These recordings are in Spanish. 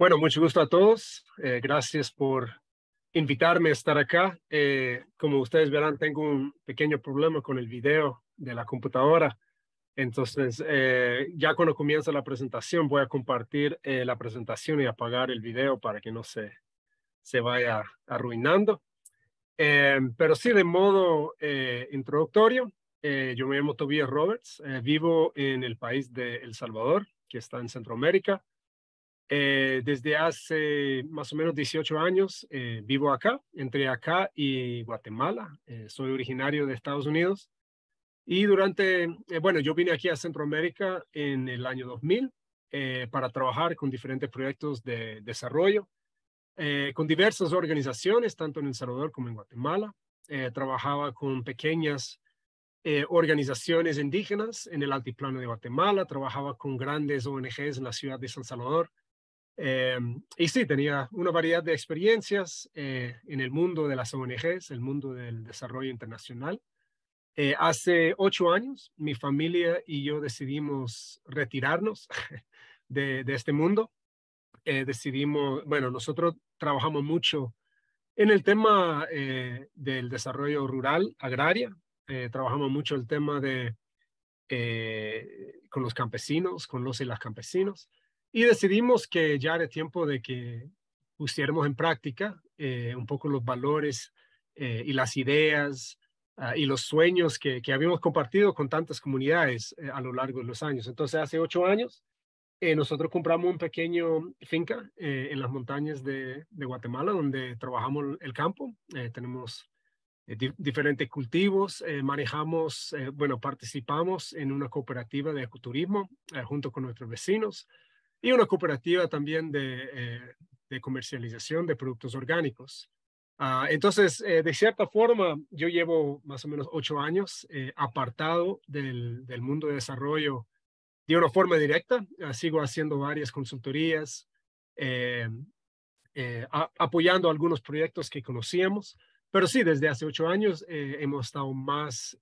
Bueno, mucho gusto a todos. Eh, gracias por invitarme a estar acá. Eh, como ustedes verán, tengo un pequeño problema con el video de la computadora. Entonces, eh, ya cuando comienza la presentación, voy a compartir la presentación y apagar el video para que no se, se vaya arruinando. pero sí, de modo introductorio, yo me llamo Tobias Roberts, vivo en el país de El Salvador, que está en Centroamérica. Eh, desde hace más o menos 18 años eh, vivo acá, entre acá y Guatemala. Eh, soy originario de Estados Unidos. Y durante, bueno, yo vine aquí a Centroamérica en el año 2000 para trabajar con diferentes proyectos de desarrollo, con diversas organizaciones, tanto en El Salvador como en Guatemala. trabajaba con pequeñas organizaciones indígenas en el altiplano de Guatemala, trabajaba con grandes ONGs en la ciudad de San Salvador, Em, y sí, tenía una variedad de experiencias eh, en el mundo de las ONGs, el mundo del desarrollo internacional. Eh, hace ocho años, mi familia y yo decidimos retirarnos de, de este mundo. Eh, decidimos, bueno, nosotros trabajamos mucho en el tema del desarrollo rural, agraria. trabajamos mucho el tema de, con los campesinos, con los y las campesinos. Y decidimos que ya era tiempo de que pusiéramos en práctica eh, un poco los valores eh, y las ideas ah, y los sueños que, habíamos compartido con tantas comunidades eh, a lo largo de los años. Entonces, hace ocho años, nosotros compramos un pequeño finca en las montañas de, Guatemala, donde trabajamos el campo. tenemos diferentes cultivos, manejamos, bueno, participamos en una cooperativa de ecoturismo junto con nuestros vecinos y una cooperativa también de, eh, comercialización de productos orgánicos. Ah, entonces, eh, de cierta forma, yo llevo más o menos ocho años eh, apartado del, mundo de desarrollo de una forma directa. Ah, sigo haciendo varias consultorías, apoyando algunos proyectos que conocíamos, pero sí, desde hace ocho años hemos estado más,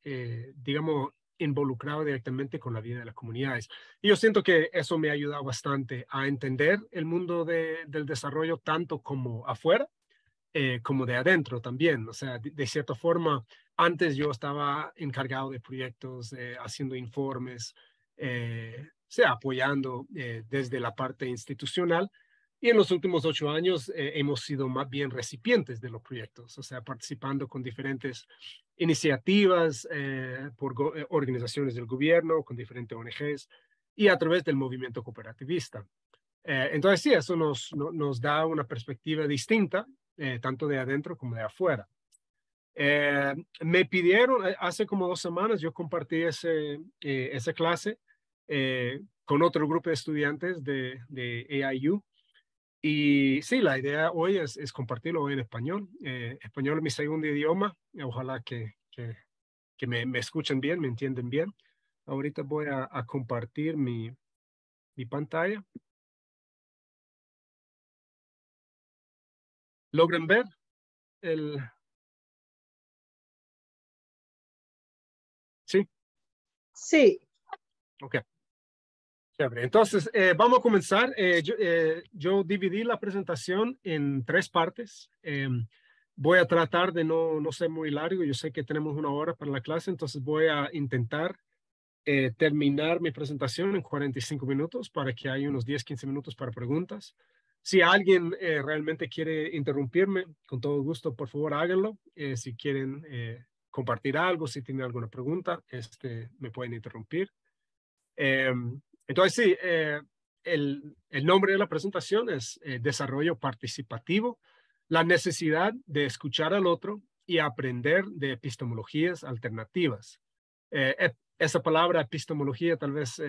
digamos, involucrado directamente con la vida de las comunidades. Y yo siento que eso me ha ayudado bastante a entender el mundo del desarrollo tanto como afuera, eh, como de adentro también. O sea, de, cierta forma, antes yo estaba encargado de proyectos, eh, haciendo informes, eh, sea, apoyando desde la parte institucional, y en los últimos ocho años eh, hemos sido más bien recipientes de los proyectos, o sea, participando con diferentes iniciativas eh, por eh, organizaciones del gobierno, con diferentes ONGs y a través del movimiento cooperativista. entonces, sí, eso nos, nos, da una perspectiva distinta, tanto de adentro como de afuera. me pidieron, hace como dos semanas yo compartí ese, esa clase con otro grupo de estudiantes de, de AIU y sí, la idea hoy es, compartirlo en español. Eh, español es mi segundo idioma. Ojalá que, me, escuchen bien, me entienden bien. Ahorita voy a, compartir mi, pantalla. ¿Logran ver el... Sí. Sí. Ok. Entonces, eh, vamos a comenzar. Eh, eh, yo, dividí la presentación en tres partes. Em, voy a tratar de no, no ser muy largo. Yo sé que tenemos una hora para la clase, entonces voy a intentar terminar mi presentación en 45 minutos para que haya unos 10, 15 minutos para preguntas. Si alguien realmente quiere interrumpirme, con todo gusto, por favor, háganlo. si quieren compartir algo, si tienen alguna pregunta, este, me pueden interrumpir. Em, entonces, sí, eh, el, nombre de la presentación es eh, Desarrollo Participativo, la necesidad de escuchar al otro y aprender de epistemologías alternativas. Eh, esa palabra epistemología tal vez,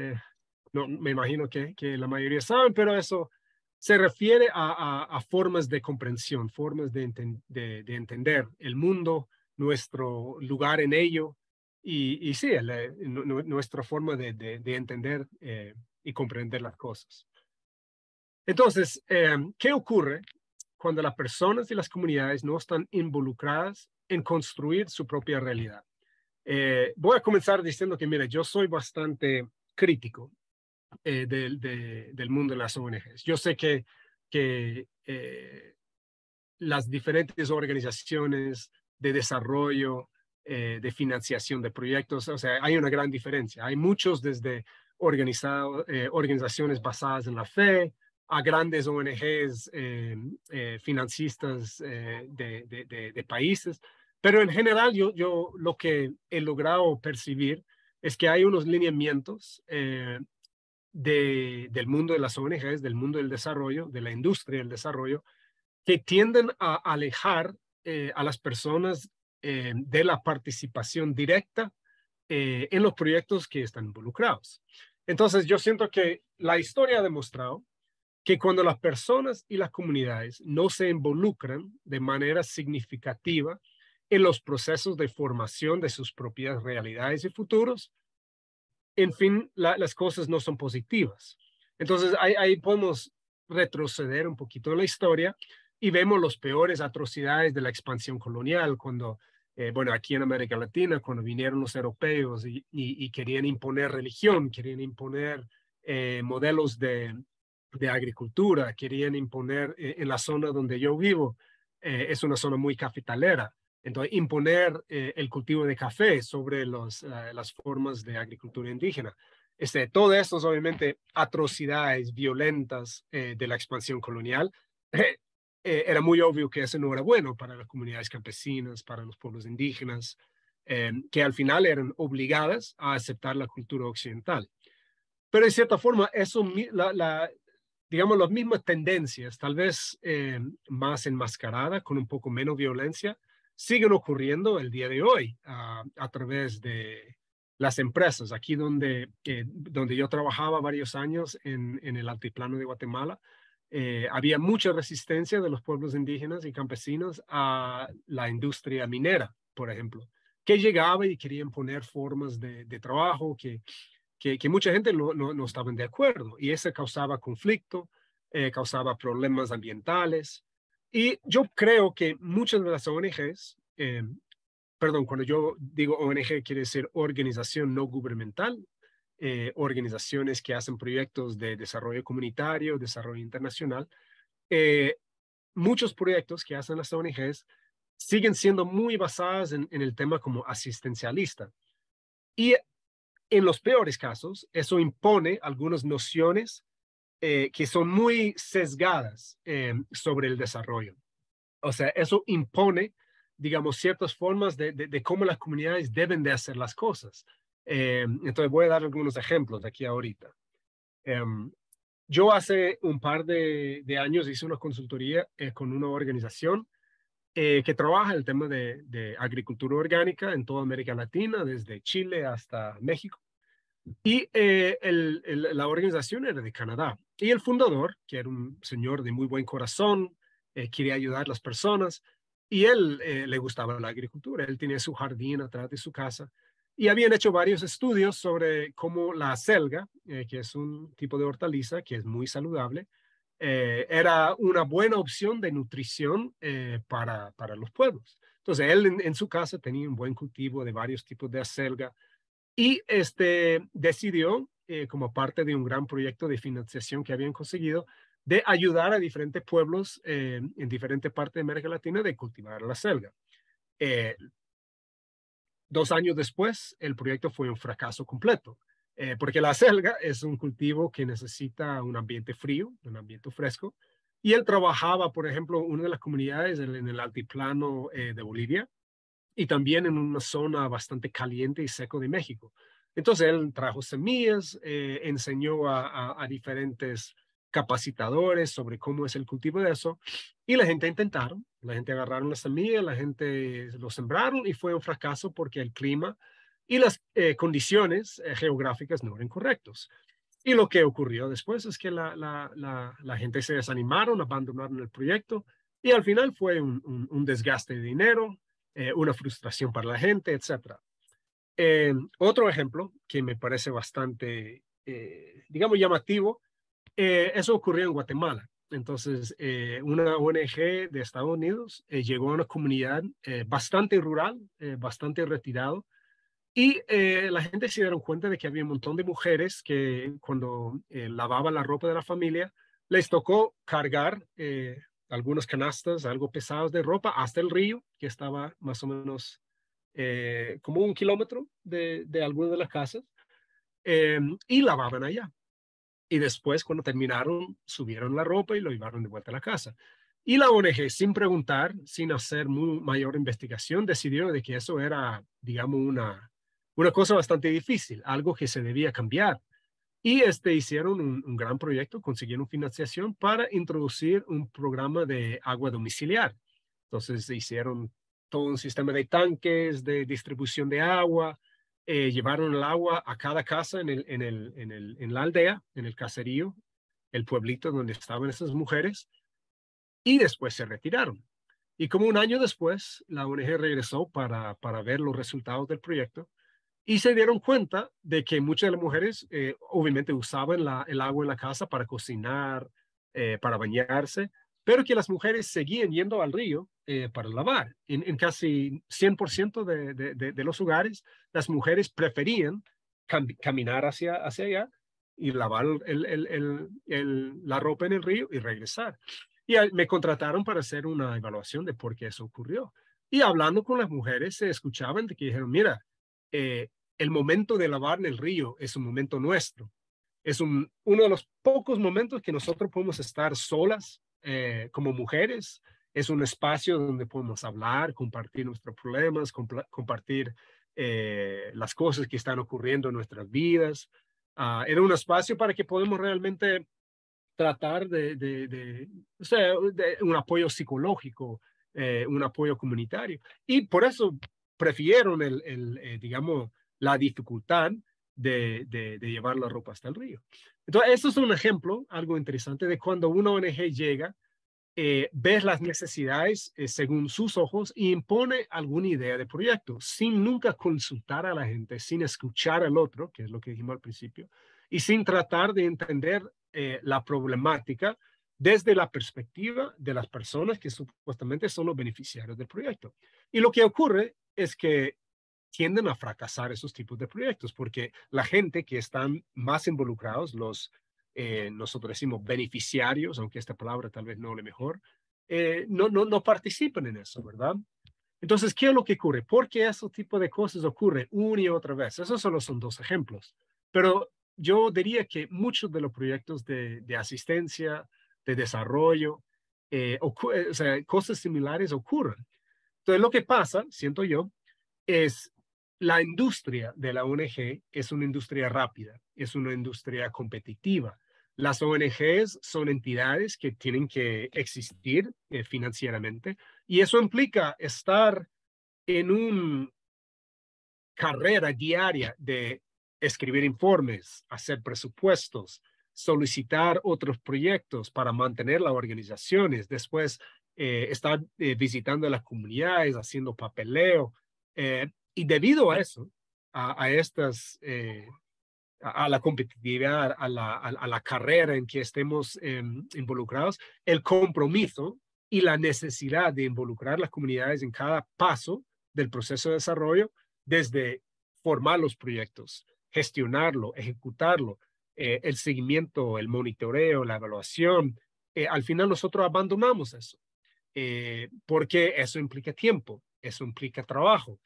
no, me imagino que, la mayoría saben, pero eso se refiere a, formas de comprensión, formas de, de entender el mundo, nuestro lugar en ello, y, sí, nuestra forma de, entender eh, y comprender las cosas. Entonces, em, ¿qué ocurre cuando las personas y las comunidades no están involucradas en construir su propia realidad? Eh, voy a comenzar diciendo que, mire, yo soy bastante crítico eh, del, del mundo de las ONGs. Yo sé que, que las diferentes organizaciones de desarrollo eh, de financiación de proyectos. O sea, hay una gran diferencia. Hay muchos desde eh, organizaciones basadas en la fe a grandes ONGs eh, financistas de, países. Pero en general yo, yo lo que he logrado percibir es que hay unos lineamientos de, del mundo de las ONGs, del mundo del desarrollo, de la industria del desarrollo, que tienden a alejar a las personas eh, de la participación directa eh, en los proyectos que están involucrados. Entonces, yo siento que la historia ha demostrado que cuando las personas y las comunidades no se involucran de manera significativa en los procesos de formación de sus propias realidades y futuros, en fin, las cosas no son positivas. Entonces, ahí, podemos retroceder un poquito en la historia y vemos las peores atrocidades de la expansión colonial cuando, eh, bueno, aquí en América Latina, cuando vinieron los europeos y, querían imponer religión, querían imponer eh, modelos de, de, agricultura, querían imponer eh, en la zona donde yo vivo, es una zona muy cafetalera. Entonces, imponer el cultivo de café sobre los, las formas de agricultura indígena. Este, todo esto es obviamente atrocidades violentas de la expansión colonial. Eh, era muy obvio que eso no era bueno para las comunidades campesinas, para los pueblos indígenas, eh, que al final eran obligadas a aceptar la cultura occidental. Pero de cierta forma, eso, la, digamos, las mismas tendencias, tal vez eh, más enmascaradas, con un poco menos violencia, siguen ocurriendo el día de hoy ah, a través de las empresas. Aquí donde, donde yo trabajaba varios años en, en el altiplano de Guatemala, eh, había mucha resistencia de los pueblos indígenas y campesinos a la industria minera, por ejemplo, que llegaba y querían poner formas de, trabajo que, que, mucha gente no, no, estaban de acuerdo y eso causaba conflicto, eh, causaba problemas ambientales. Y yo creo que muchas de las ONGs, eh, perdón, cuando yo digo ONG quiere decir organización no gubernamental, eh, organizaciones que hacen proyectos de desarrollo comunitario, desarrollo internacional, eh, muchos proyectos que hacen las ONGs siguen siendo muy basadas en, el tema como asistencialista. Y en los peores casos, eso impone algunas nociones eh, que son muy sesgadas sobre el desarrollo. O sea, eso impone, digamos, ciertas formas de, de cómo las comunidades deben de hacer las cosas eh, entonces voy a dar algunos ejemplos de aquí ahorita. Em, yo hace un par de, años hice una consultoría eh, con una organización eh, que trabaja el tema de, agricultura orgánica en toda América Latina, desde Chile hasta México. Y la organización era de Canadá. Y el fundador, que era un señor de muy buen corazón, quería ayudar a las personas. Y él le gustaba la agricultura. Él tenía su jardín atrás de su casa. Y habían hecho varios estudios sobre cómo la selga, eh, que es un tipo de hortaliza que es muy saludable, eh, era una buena opción de nutrición eh, para, para, los pueblos. Entonces, él en, su casa tenía un buen cultivo de varios tipos de acelga y este, decidió, como parte de un gran proyecto de financiación que habían conseguido, de ayudar a diferentes pueblos en diferentes partes de América Latina de cultivar la acelga. Dos años después, el proyecto fue un fracaso completo, eh, porque la selga es un cultivo que necesita un ambiente frío, un ambiente fresco, y él trabajaba, por ejemplo, en una de las comunidades en, el altiplano eh, de Bolivia y también en una zona bastante caliente y seco de México. Entonces él trajo semillas, eh, enseñó a diferentes capacitadores sobre cómo es el cultivo de eso. Y la gente intentaron, la gente agarraron las semillas, la gente lo sembraron y fue un fracaso porque el clima y las eh, condiciones eh, geográficas no eran correctos. Y lo que ocurrió después es que la, la, la, gente se desanimaron, abandonaron el proyecto y al final fue un, desgaste de dinero, eh, una frustración para la gente, etc. otro ejemplo que me parece bastante, digamos, llamativo eh, eso ocurrió en Guatemala. Entonces, eh, una ONG de Estados Unidos eh, llegó a una comunidad bastante rural, bastante retirada y la gente se dieron cuenta de que había un montón de mujeres que cuando lavaban la ropa de la familia, les tocó cargar algunos canastas algo pesados de ropa hasta el río, que estaba más o menos como un kilómetro de, de alguna de las casas, y lavaban allá y después cuando terminaron subieron la ropa y lo llevaron de vuelta a la casa. Y la ONG, sin preguntar, sin hacer mayor investigación, decidió de que eso era, digamos, una, una cosa bastante difícil, algo que se debía cambiar. Y este, hicieron un, un gran proyecto, consiguieron financiación para introducir un programa de agua domiciliar. Entonces hicieron todo un sistema de tanques, de distribución de agua, eh, llevaron el agua a cada casa en, el, en, el, en, la aldea, en el caserío, el pueblito donde estaban esas mujeres, y después se retiraron. Y como un año después, la ONG regresó para, para ver los resultados del proyecto y se dieron cuenta de que muchas de las mujeres eh, obviamente usaban la, el agua en la casa para cocinar, eh, para bañarse, pero que las mujeres seguían yendo al río eh, para lavar. En, casi 100% de, de, de, los hogares, las mujeres preferían caminar hacia, hacia allá y lavar el, el, la ropa en el río y regresar. Y me contrataron para hacer una evaluación de por qué eso ocurrió. Y hablando con las mujeres, se escuchaban de que dijeron, mira, eh, el momento de lavar en el río es un momento nuestro. Es un, uno de los pocos momentos que nosotros podemos estar solas eh, como mujeres, es un espacio donde podemos hablar, compartir nuestros problemas, compartir eh, las cosas que están ocurriendo en nuestras vidas. Ah, era un espacio para que podamos realmente tratar de, un apoyo psicológico, eh, un apoyo comunitario. Y por eso prefirieron, el, digamos, la dificultad de, llevar la ropa hasta el río. Entonces, esto es un ejemplo, algo interesante, de cuando una ONG llega, eh, ve las necesidades eh, según sus ojos y impone alguna idea de proyecto, sin nunca consultar a la gente, sin escuchar al otro, que es lo que dijimos al principio, y sin tratar de entender eh, la problemática desde la perspectiva de las personas que supuestamente son los beneficiarios del proyecto. Y lo que ocurre es que tienden a fracasar esos tipos de proyectos porque la gente que están más involucrados, los, eh, nosotros decimos beneficiarios, aunque esta palabra tal vez no le mejor, eh, no, no, no participan en eso, ¿verdad? Entonces, ¿qué es lo que ocurre? ¿Por qué ese tipo de cosas ocurre una y otra vez? Esos solo son dos ejemplos. Pero yo diría que muchos de los proyectos de, de asistencia, de desarrollo, eh, o, sea, cosas similares ocurren. Entonces, lo que pasa, siento yo, es la industria de la ONG es una industria rápida, es una industria competitiva. Las ONGs son entidades que tienen que existir eh, financieramente y eso implica estar en una carrera diaria de escribir informes, hacer presupuestos, solicitar otros proyectos para mantener las organizaciones, después eh, estar eh, visitando las comunidades, haciendo papeleo, y debido a eso, a, estas, eh, a, la competitividad, a la, a la, carrera en que estemos em, involucrados, el compromiso y la necesidad de involucrar las comunidades en cada paso del proceso de desarrollo, desde formar los proyectos, gestionarlo, ejecutarlo, eh, el seguimiento, el monitoreo, la evaluación. Eh, al final nosotros abandonamos eso, porque eso implica tiempo, eso implica trabajo,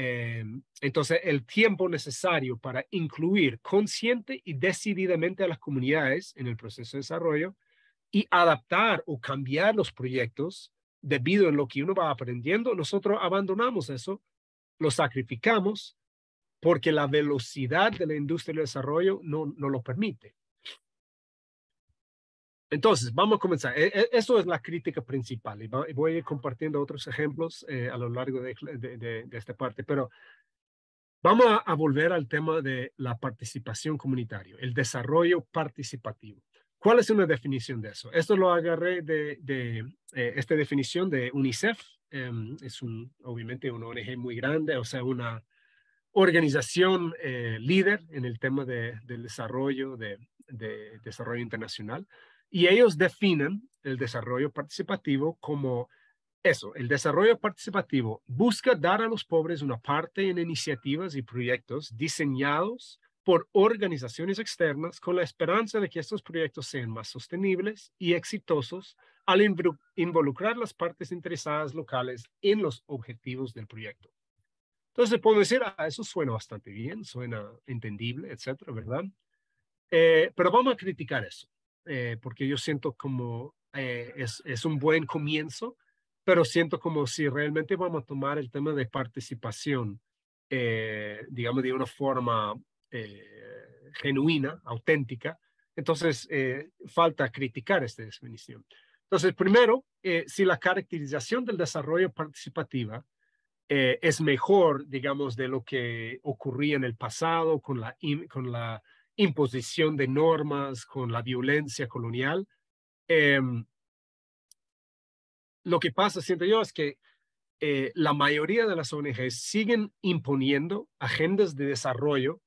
eh, entonces, el tiempo necesario para incluir consciente y decididamente a las comunidades en el proceso de desarrollo y adaptar o cambiar los proyectos debido a lo que uno va aprendiendo, nosotros abandonamos eso, lo sacrificamos porque la velocidad de la industria del desarrollo no, no lo permite. Entonces, vamos a comenzar. E, e, eso es la crítica principal y voy a ir compartiendo otros ejemplos eh, a lo largo de, de, esta parte, pero vamos a, volver al tema de la participación comunitaria, el desarrollo participativo. ¿Cuál es una definición de eso? Esto lo agarré de, eh, esta definición de UNICEF. Em, es obviamente una ONG muy grande, o sea, una organización eh, líder en el tema del desarrollo, de desarrollo internacional. Y ellos definen el desarrollo participativo como eso, el desarrollo participativo busca dar a los pobres una parte en iniciativas y proyectos diseñados por organizaciones externas con la esperanza de que estos proyectos sean más sostenibles y exitosos al involucrar las partes interesadas locales en los objetivos del proyecto. Entonces, puedo decir, ah, eso suena bastante bien, suena entendible, etcétera, ¿verdad? Eh, pero vamos a criticar eso. Eh, porque yo siento como eh, es, un buen comienzo, pero siento como si realmente vamos a tomar el tema de participación, eh, digamos, de una forma genuina, auténtica, entonces falta criticar esta definición. Entonces, primero, si la caracterización del desarrollo participativa es mejor, digamos, de lo que ocurría en el pasado con la, con la imposición de normas, con la violencia colonial. Em, lo que pasa, siento yo, es que eh, la mayoría de las ONGs siguen imponiendo agendas de desarrollo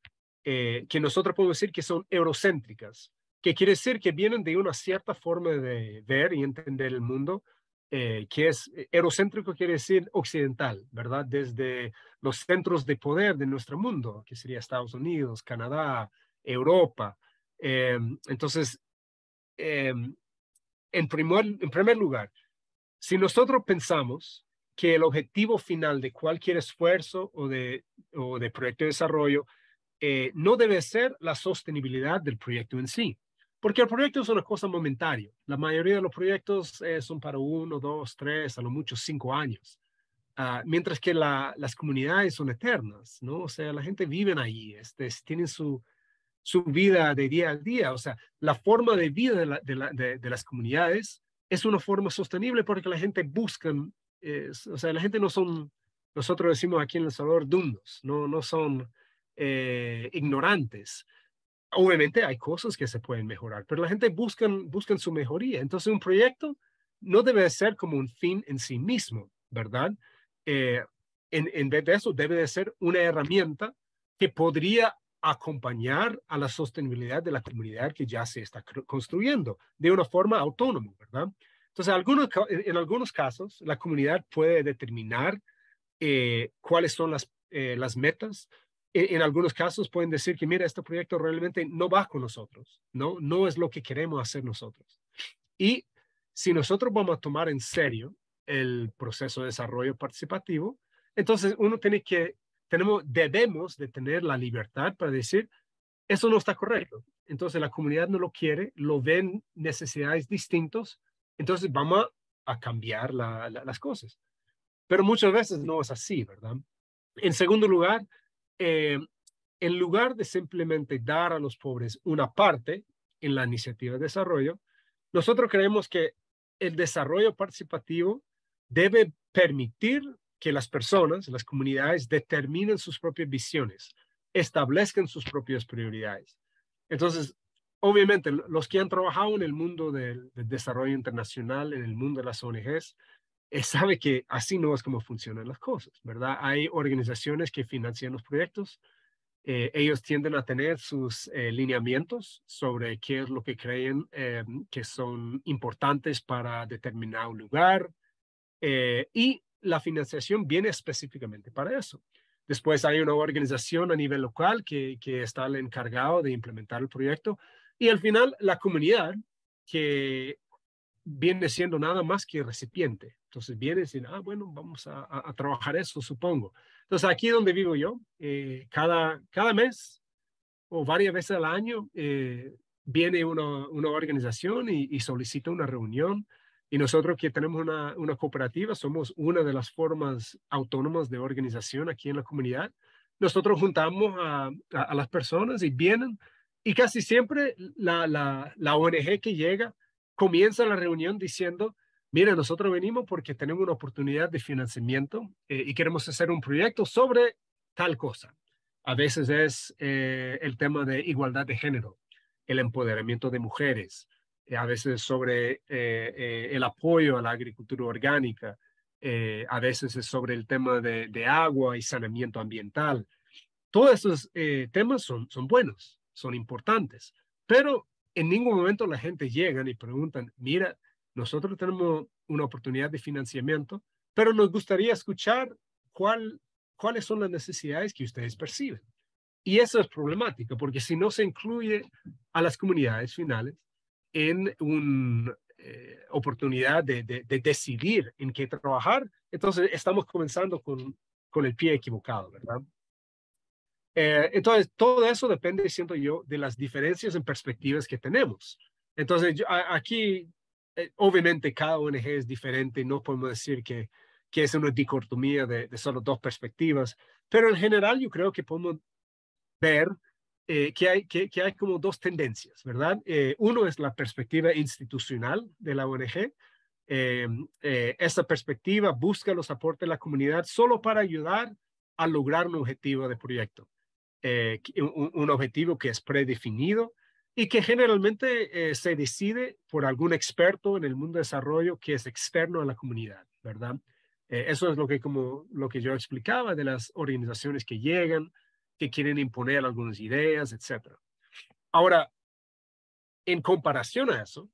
eh, que nosotros podemos decir que son eurocéntricas, que quiere decir que vienen de una cierta forma de ver y entender el mundo, eh, que es eurocéntrico, quiere decir occidental, ¿verdad? Desde los centros de poder de nuestro mundo, que sería Estados Unidos, Canadá, Europa. Eh, entonces, eh, en, primer, en primer lugar, si nosotros pensamos que el objetivo final de cualquier esfuerzo o de, o de proyecto de desarrollo eh, no debe ser la sostenibilidad del proyecto en sí, porque el proyecto es una cosa momentánea. La mayoría de los proyectos son para uno, dos, tres, a lo mucho cinco años, ah, mientras que la, las comunidades son eternas, ¿no? O sea, la gente vive allí, este, tienen su, su vida de día a día. O sea, la forma de vida de, las comunidades es una forma sostenible porque la gente busca, eh, o sea, la gente no son, nosotros decimos aquí en El Salvador, dundos, no, no son eh, ignorantes. Obviamente hay cosas que se pueden mejorar, pero la gente busca buscan su mejoría. Entonces, un proyecto no debe ser como un fin en sí mismo, ¿verdad? Eh, en, en vez de eso, debe de ser una herramienta que podría acompañar a la sostenibilidad de la comunidad que ya se está construyendo de una forma autónoma, ¿verdad? Entonces, en algunos casos, la comunidad puede determinar eh, cuáles son las, eh, las metas. En, en, algunos casos pueden decir que, mira, este proyecto realmente no va con nosotros, ¿no? No es lo que queremos hacer nosotros. Y si nosotros vamos a tomar en serio el proceso de desarrollo participativo, entonces uno tiene que tenemos, debemos de tener la libertad para decir, eso no está correcto. Entonces la comunidad no lo quiere, lo ven necesidades distintas, entonces vamos a, cambiar las cosas. Pero muchas veces no es así, ¿verdad? En segundo lugar, eh, en lugar de simplemente dar a los pobres una parte en la iniciativa de desarrollo, nosotros creemos que el desarrollo participativo debe permitir que las personas, las comunidades determinen sus propias visiones, establezcan sus propias prioridades. Entonces, obviamente, los que han trabajado en el mundo del, desarrollo internacional, en el mundo de las ONGs, saben eh, sabe que así no es como funcionan las cosas, ¿verdad? Hay organizaciones que financian los proyectos, eh, ellos tienden a tener sus eh, lineamientos sobre qué es lo que creen que son importantes para determinado lugar, y la financiación viene específicamente para eso. Después hay una organización a nivel local que, está el encargado de implementar el proyecto. Y al final, la comunidad que viene siendo nada más que recipiente. Entonces viene dice ah, bueno, vamos a, trabajar eso, supongo. Entonces aquí donde vivo yo, eh, cada, cada mes o varias veces al año eh, viene una, una organización y, solicita una reunión y nosotros que tenemos una, cooperativa, somos una de las formas autónomas de organización aquí en la comunidad. Nosotros juntamos a, las personas y vienen y casi siempre la, ONG que llega comienza la reunión diciendo, mira, nosotros venimos porque tenemos una oportunidad de financiamiento eh, y queremos hacer un proyecto sobre tal cosa. A veces es eh, el tema de igualdad de género, el empoderamiento de mujeres, eh, a veces sobre eh, eh, el apoyo a la agricultura orgánica, a veces es sobre el tema de, agua y saneamiento ambiental. Todos esos temas son, son buenos, son importantes, pero en ningún momento la gente llega y pregunta, mira, nosotros tenemos una oportunidad de financiamiento, pero nos gustaría escuchar cuál, cuáles son las necesidades que ustedes perciben. Y eso es problemático, porque si no se incluye a las comunidades finales, en una eh, oportunidad de, de, decidir en qué trabajar, entonces estamos comenzando con, con el pie equivocado, ¿verdad? Eh, entonces, todo eso depende, siento yo, de las diferencias en perspectivas que tenemos. Entonces, aquí, eh, obviamente, cada ONG es diferente, no podemos decir que, que es una dicotomía de, de, solo dos perspectivas, pero en general yo creo que podemos ver eh, que, hay, que, hay como dos tendencias, ¿verdad? Eh, uno es la perspectiva institucional de la ONG. Eh, esa perspectiva busca los aportes de la comunidad solo para ayudar a lograr un objetivo de proyecto, un, objetivo que es predefinido y que generalmente se decide por algún experto en el mundo de desarrollo que es externo a la comunidad, ¿verdad? eso es lo que, como, lo que yo explicaba de las organizaciones que llegan, que quieren imponer algunas ideas, etc. Ahora, en comparación a eso,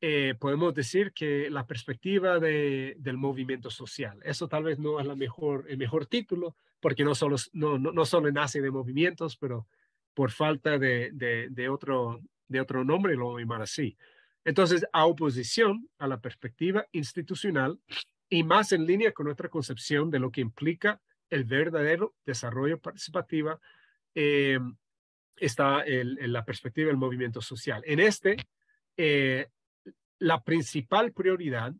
eh, podemos decir que la perspectiva del movimiento social, eso tal vez no es la mejor, el mejor título, porque no solo, no, solo nace de movimientos, pero por falta de, de, otro, de otro nombre lo llamar así. Entonces, a oposición a la perspectiva institucional y más en línea con nuestra concepción de lo que implica el verdadero desarrollo participativo eh, está en la perspectiva del movimiento social. En este, eh, la principal prioridad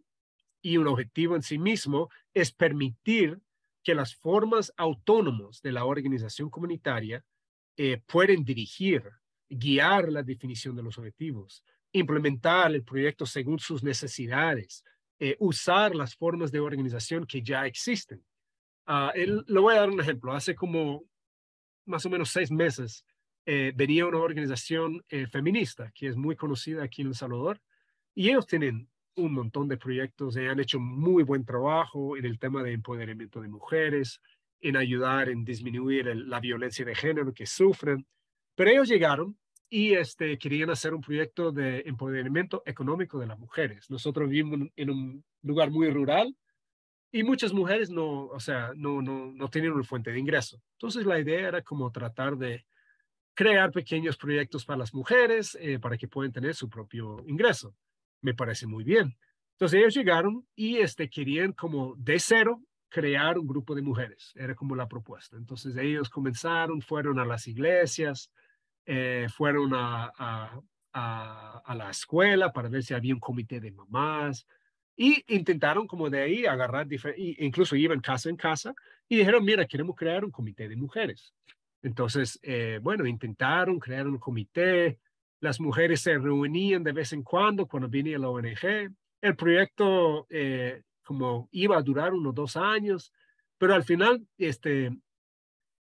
y un objetivo en sí mismo es permitir que las formas autónomas de la organización comunitaria eh, pueden dirigir, guiar la definición de los objetivos, implementar el proyecto según sus necesidades, eh, usar las formas de organización que ya existen Ah, lo le voy a dar un ejemplo. Hace como más o menos seis meses eh, venía una organización eh, feminista que es muy conocida aquí en El Salvador y ellos tienen un montón de proyectos y eh, han hecho muy buen trabajo en el tema de empoderamiento de mujeres, en ayudar en disminuir la violencia de género que sufren. Pero ellos llegaron y este, querían hacer un proyecto de empoderamiento económico de las mujeres. Nosotros vivimos en un lugar muy rural y muchas mujeres no, o sea, no, no, no tenían una fuente de ingreso. Entonces la idea era como tratar de crear pequeños proyectos para las mujeres eh, para que puedan tener su propio ingreso. Me parece muy bien. Entonces ellos llegaron y este, querían como de cero crear un grupo de mujeres. Era como la propuesta. Entonces ellos comenzaron, fueron a las iglesias, eh, fueron a la escuela para ver si había un comité de mamás, y intentaron como de ahí agarrar, incluso iban casa en casa y dijeron, mira, queremos crear un comité de mujeres. Entonces, eh, bueno, intentaron crear un comité, las mujeres se reunían de vez en cuando cuando venía la ONG, el proyecto eh, como iba a durar unos dos años, pero al final este,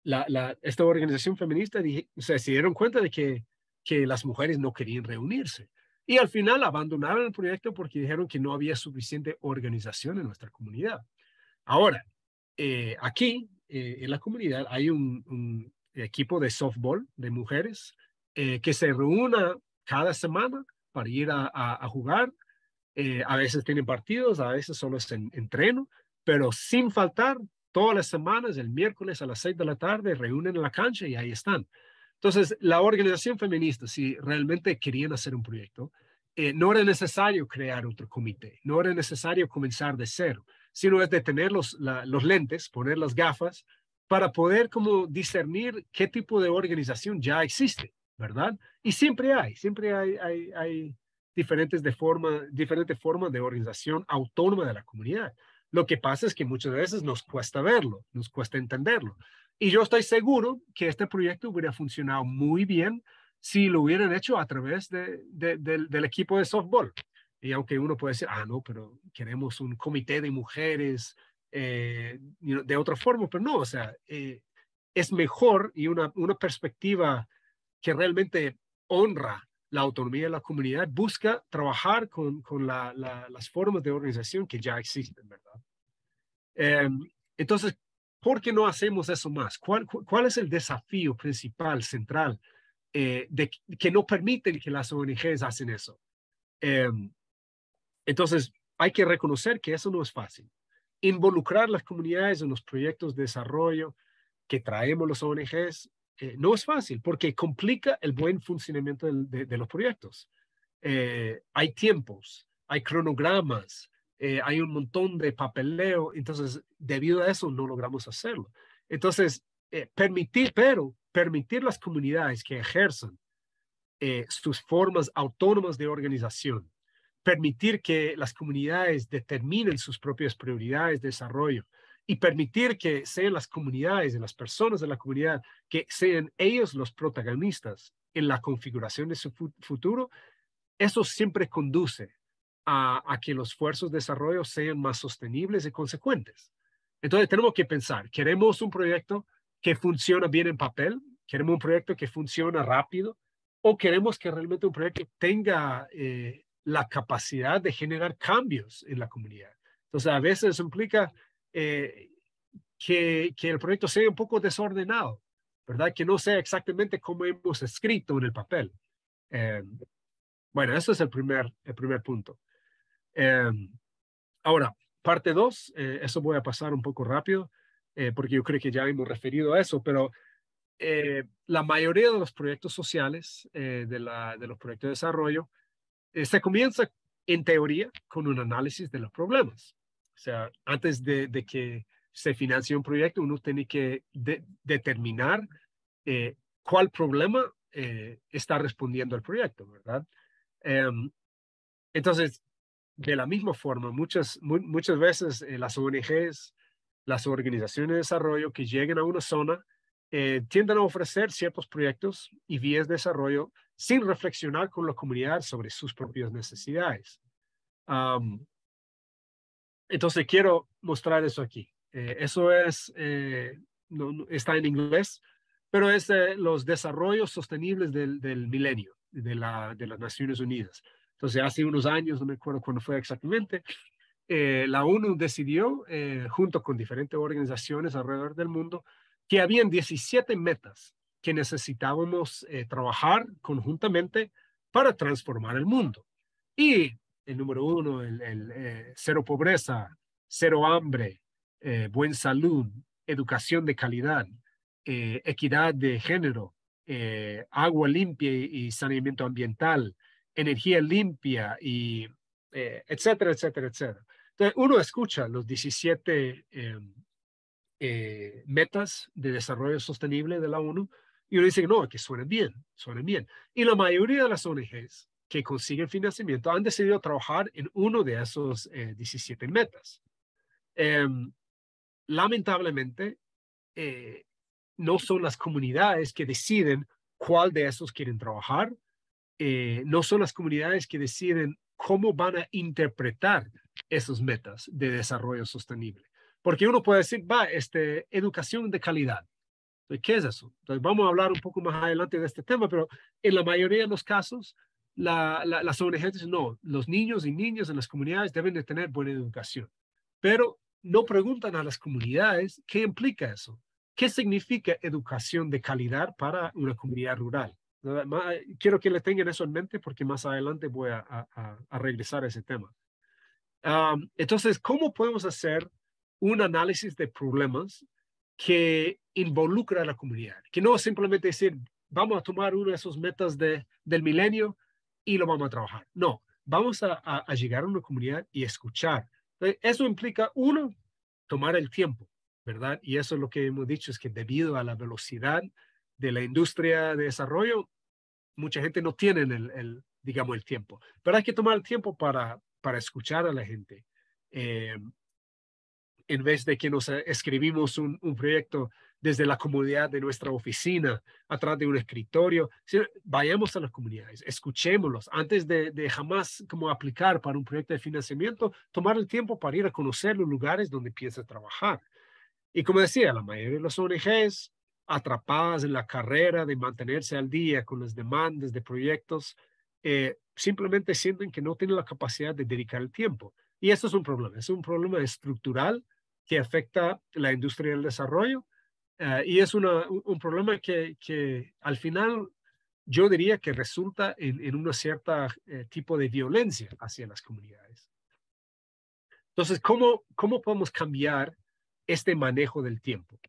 la, esta organización feminista se dieron cuenta de que, que las mujeres no querían reunirse. Y al final abandonaron el proyecto porque dijeron que no había suficiente organización en nuestra comunidad. Ahora, eh, aquí eh, en la comunidad hay un, equipo de softball de mujeres eh, que se reúna cada semana para ir a, jugar. a veces tienen partidos, a veces solo es en, entreno, pero sin faltar, todas las semanas, el miércoles a las seis de la tarde, reúnen en la cancha y ahí están. Entonces, la organización feminista, si realmente querían hacer un proyecto, eh, no era necesario crear otro comité, no era necesario comenzar de cero, sino es de tener los, lentes, poner las gafas, para poder como discernir qué tipo de organización ya existe, ¿verdad? Y siempre hay, siempre hay, diferentes de forma, diferentes formas de organización autónoma de la comunidad. Lo que pasa es que muchas veces nos cuesta verlo, nos cuesta entenderlo. Y yo estoy seguro que este proyecto hubiera funcionado muy bien si lo hubieran hecho a través de, del, equipo de softball. Y aunque uno puede decir, ah, no, pero queremos un comité de mujeres eh, de otra forma, pero no, o sea, eh, es mejor y una, una perspectiva que realmente honra la autonomía de la comunidad, busca trabajar con, con las formas de organización que ya existen, ¿verdad? Em, entonces, ¿Por qué no hacemos eso más? ¿Cuál, es el desafío principal, central, eh, que no permiten que las ONGs hacen eso? Em, entonces, hay que reconocer que eso no es fácil. Involucrar las comunidades en los proyectos de desarrollo que traemos las ONGs eh, no es fácil porque complica el buen funcionamiento de los proyectos. Eh, hay tiempos, hay cronogramas, eh, hay un montón de papeleo, entonces debido a eso no logramos hacerlo. Entonces, eh, permitir, pero permitir las comunidades que ejerzan eh, sus formas autónomas de organización, permitir que las comunidades determinen sus propias prioridades de desarrollo y permitir que sean las comunidades y las personas de la comunidad que sean ellos los protagonistas en la configuración de su futuro, eso siempre conduce a, que los esfuerzos de desarrollo sean más sostenibles y consecuentes. Entonces tenemos que pensar, queremos un proyecto que funcione bien en papel, queremos un proyecto que funcione rápido o queremos que realmente un proyecto tenga eh, la capacidad de generar cambios en la comunidad. Entonces a veces implica eh, que, el proyecto sea un poco desordenado, ¿verdad? Que no sea exactamente como hemos escrito en el papel. Eh, bueno, eso es el primer, el primer punto. Eh, ahora, parte 2, eh, eso voy a pasar un poco rápido, eh, porque yo creo que ya hemos referido a eso, pero eh, la mayoría de los proyectos sociales, de, la, de, los proyectos de desarrollo, se comienza en teoría con un análisis de los problemas. O sea, antes de, que se financie un proyecto, uno tiene que determinar cuál problema está respondiendo al proyecto, ¿verdad? Em, entonces, de la misma forma, muchas, muchas veces eh, las ONGs, las organizaciones de desarrollo que lleguen a una zona, eh, tienden a ofrecer ciertos proyectos y vías de desarrollo sin reflexionar con la comunidad sobre sus propias necesidades. entonces, quiero mostrar eso aquí. Eh, eso es, está en inglés, pero es los desarrollos sostenibles del, del milenio de, la, de las Naciones Unidas. Entonces, hace unos años, no me acuerdo cuándo fue exactamente, eh, la ONU decidió, eh, junto con diferentes organizaciones alrededor del mundo, que habían 17 metas que necesitábamos eh, trabajar conjuntamente para transformar el mundo. Y el número uno, el cero pobreza, cero hambre, buen salud, educación de calidad, equidad de género, agua limpia y saneamiento ambiental, energía limpia y eh, etcétera, etcétera, etcétera. Entonces, uno escucha los 17 eh, eh, metas de desarrollo sostenible de la ONU y uno dice, no, que suenan bien, suenan bien. Y la mayoría de las ONGs que consiguen financiamiento han decidido trabajar en uno de esos 17 metas. Em, lamentablemente, no son las comunidades que deciden cuál de esos quieren trabajar eh, no son las comunidades que deciden cómo van a interpretar esas metas de desarrollo sostenible. Porque uno puede decir, va, este, educación de calidad. ¿Qué es eso? Entonces, vamos a hablar un poco más adelante de este tema, pero en la mayoría de los casos, las ONGs no, los niños y niñas en las comunidades deben de tener buena educación, pero no preguntan a las comunidades qué implica eso, qué significa educación de calidad para una comunidad rural. Quiero que le tengan eso en mente porque más adelante voy a, regresar a ese tema. entonces, ¿cómo podemos hacer un análisis de problemas que involucra a la comunidad? Que no simplemente decir, vamos a tomar una de esas metas de, del milenio y lo vamos a trabajar. No, vamos a, llegar a una comunidad y escuchar. E, eso implica, uno, tomar el tiempo, ¿verdad? Y eso es lo que hemos dicho, es que debido a la velocidad de la industria de desarrollo, mucha gente no tiene el, digamos, el tiempo. Pero hay que tomar el tiempo para, para escuchar a la gente. Eh, en vez de que nos escribimos un, proyecto desde la comunidad de nuestra oficina, atrás de un escritorio, vayamos a las comunidades, escuchémoslos. Antes de, jamás como aplicar para un proyecto de financiamiento, tomar el tiempo para ir a conocer los lugares donde piensa trabajar. Y como decía, la mayoría de los ONGs atrapadas en la carrera de mantenerse al día con las demandas de proyectos, eh, simplemente sienten que no tienen la capacidad de dedicar el tiempo. Y esto es un problema, es un problema estructural que afecta la industria del desarrollo eh, y es una, un problema que, que, al final yo diría que resulta en, en un cierto eh, tipo de violencia hacia las comunidades. Entonces, ¿cómo, ¿cómo podemos cambiar este manejo del tiempo?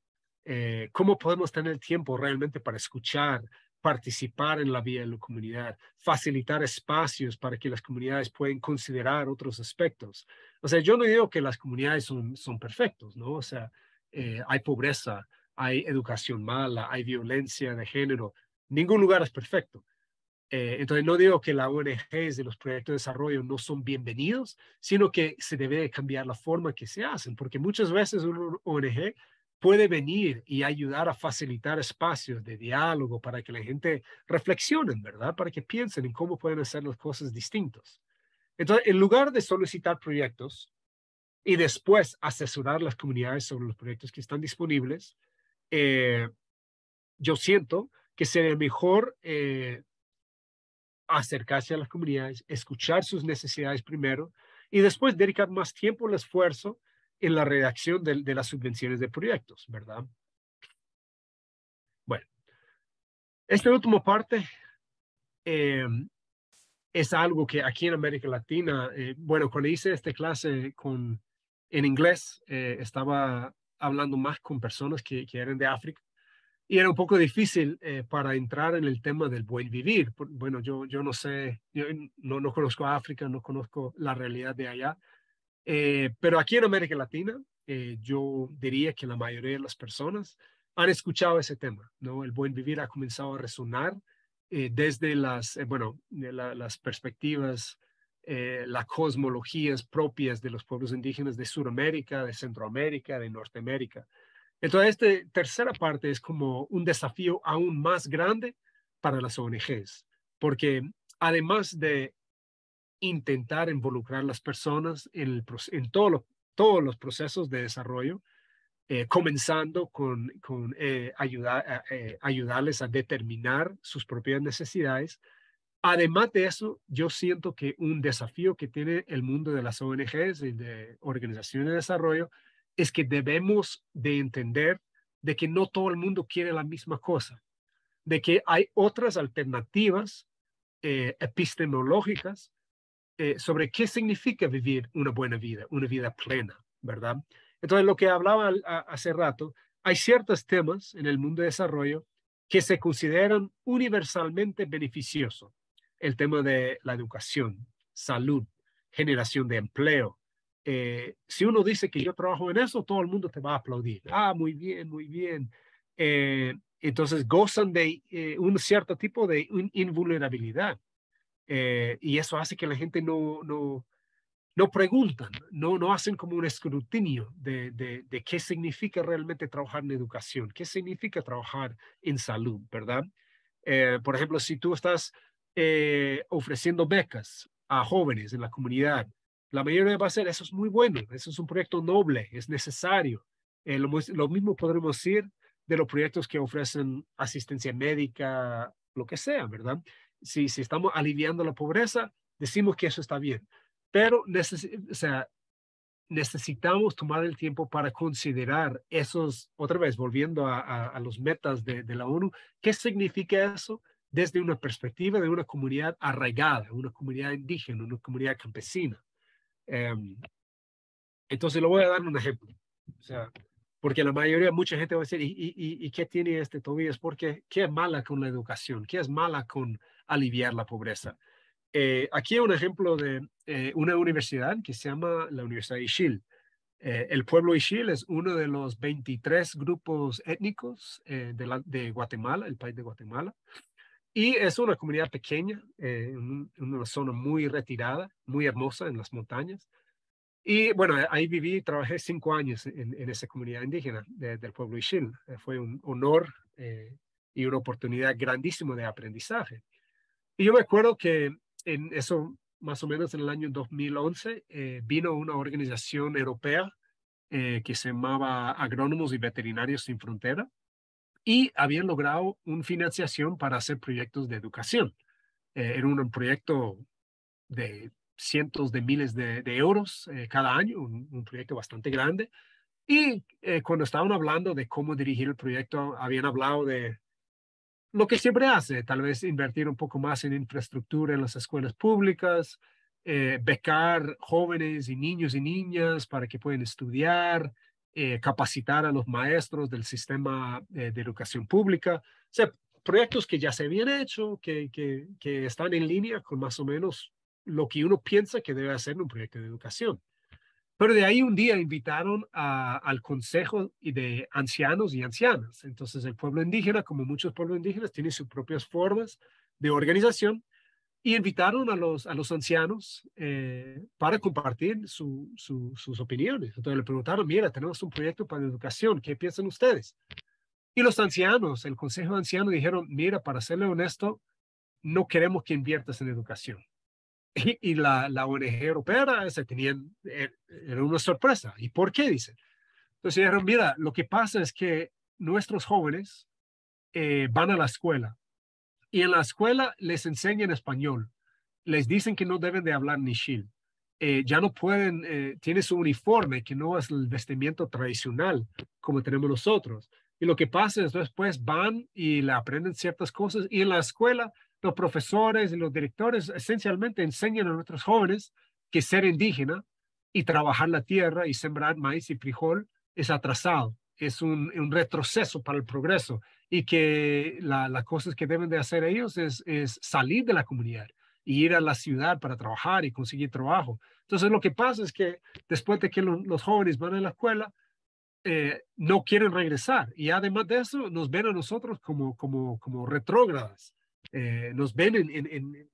Eh, cómo podemos tener tiempo realmente para escuchar, participar en la vida de la comunidad, facilitar espacios para que las comunidades puedan considerar otros aspectos. O sea, yo no digo que las comunidades son, son perfectos, ¿no? O sea, eh, hay pobreza, hay educación mala, hay violencia de género, ningún lugar es perfecto. Eh, entonces, no digo que las ONGs de los proyectos de desarrollo no son bienvenidos, sino que se debe cambiar la forma que se hacen, porque muchas veces una ONG puede venir y ayudar a facilitar espacios de diálogo para que la gente reflexione, ¿verdad? Para que piensen en cómo pueden hacer las cosas distintos. Entonces, en lugar de solicitar proyectos y después asesorar las comunidades sobre los proyectos que están disponibles, eh, yo siento que sería mejor eh, acercarse a las comunidades, escuchar sus necesidades primero y después dedicar más tiempo al esfuerzo en la redacción de, las subvenciones de proyectos, ¿verdad? Bueno, esta última parte eh, es algo que aquí en América Latina, eh, bueno, cuando hice esta clase con, en inglés, eh, estaba hablando más con personas que, eran de África y era un poco difícil para entrar en el tema del buen vivir. Bueno, yo, yo no sé, yo no, conozco África, no conozco la realidad de allá, eh, pero aquí en América Latina, eh, yo diría que la mayoría de las personas han escuchado ese tema, ¿no? El buen vivir ha comenzado a resonar eh, desde las, bueno, las perspectivas, las cosmologías propias de los pueblos indígenas de Sudamérica, de Centroamérica, de Norteamérica. Entonces, esta tercera parte es como un desafío aún más grande para las ONGs, porque además de intentar involucrar las personas en, todos los procesos de desarrollo, eh, comenzando con, eh, eh, ayudarles a determinar sus propias necesidades. Además de eso, yo siento que un desafío que tiene el mundo de las ONGs y de organizaciones de desarrollo es que debemos de entender de que no todo el mundo quiere la misma cosa, de que hay otras alternativas epistemológicas eh, sobre qué significa vivir una buena vida, una vida plena, ¿verdad? Entonces, lo que hablaba hace rato, hay ciertos temas en el mundo de desarrollo que se consideran universalmente beneficiosos. El tema de la educación, salud, generación de empleo. Eh, si uno dice que yo trabajo en eso, todo el mundo te va a aplaudir. Ah, muy bien, muy bien. Eh, entonces gozan de un cierto tipo de invulnerabilidad. Eh, y eso hace que la gente no, no, no preguntan, no, no hacen como un escrutinio de, de, qué significa realmente trabajar en educación, qué significa trabajar en salud, ¿verdad? Eh, por ejemplo, si tú estás eh, ofreciendo becas a jóvenes en la comunidad, la mayoría va a ser, eso es muy bueno, eso es un proyecto noble, es necesario. lo mismo podremos decir de los proyectos que ofrecen asistencia médica, lo que sea, ¿verdad? si, estamos aliviando la pobreza, decimos que eso está bien, pero necesitamos tomar el tiempo para considerar esos, otra vez, volviendo a, los metas de, la ONU, ¿qué significa eso? desde una perspectiva de una comunidad arraigada, una comunidad indígena, una comunidad campesina. Em, entonces, lo voy a dar un ejemplo. O sea, porque la mayoría, mucha gente va a decir, ¿y, qué tiene este Tobías? Porque, ¿qué es mala con la educación? ¿Qué es mala con, aliviar la pobreza. Eh, aquí hay un ejemplo de eh, una universidad que se llama la Universidad de Ishil. Eh, el pueblo Ishil es uno de los 23 grupos étnicos de, de, Guatemala, el país de Guatemala, y es una comunidad pequeña, en, una zona muy retirada, muy hermosa en las montañas. Y bueno, ahí viví, trabajé cinco años en, esa comunidad indígena del pueblo Ishil. fue un honor y una oportunidad grandísima de aprendizaje. Y yo me acuerdo que en eso, más o menos en el año 2011, eh, vino una organización europea eh, que se llamaba Agrónomos y Veterinarios Sin Frontera y habían logrado una financiación para hacer proyectos de educación. Eh, era un proyecto de cientos de miles de, euros cada año, un, proyecto bastante grande. Y cuando estaban hablando de cómo dirigir el proyecto, habían hablado de lo que siempre hace, tal vez invertir un poco más en infraestructura en las escuelas públicas, eh, becar jóvenes y niños y niñas para que puedan estudiar, eh, capacitar a los maestros del sistema eh, de educación pública. O sea, proyectos que ya se habían hecho, que, que, que, están en línea con más o menos lo que uno piensa que debe hacer un proyecto de educación. Pero de ahí un día invitaron al Consejo de Ancianos y Ancianas. Entonces el pueblo indígena, como muchos pueblos indígenas, tiene sus propias formas de organización y invitaron a los, a los ancianos eh, para compartir sus opiniones. Entonces le preguntaron, mira, tenemos un proyecto para educación, ¿qué piensan ustedes? Y los ancianos, el Consejo de Ancianos dijeron, mira, para serle honesto, no queremos que inviertas en educación y, la, la, ONG europea se tenían, eh, era una sorpresa. ¿Y por qué? Dicen. Entonces dijeron, mira, lo que pasa es que nuestros jóvenes eh, van a la escuela y en la escuela les enseñan español, les dicen que no deben de hablar ni shil, eh, ya no pueden, tiene su uniforme que no es el vestimiento tradicional como tenemos nosotros. Y lo que pasa es después van y le aprenden ciertas cosas y en la escuela los profesores, y los directores esencialmente enseñan a nuestros jóvenes que ser indígena y trabajar la tierra y sembrar maíz y frijol es atrasado, es un, retroceso para el progreso y que las cosas que deben de hacer ellos es, salir de la comunidad y ir a la ciudad para trabajar y conseguir trabajo. Entonces lo que pasa es que después de que los jóvenes van a la escuela, eh, no quieren regresar y además de eso nos ven a nosotros como, como, como retrógradas eh, nos ven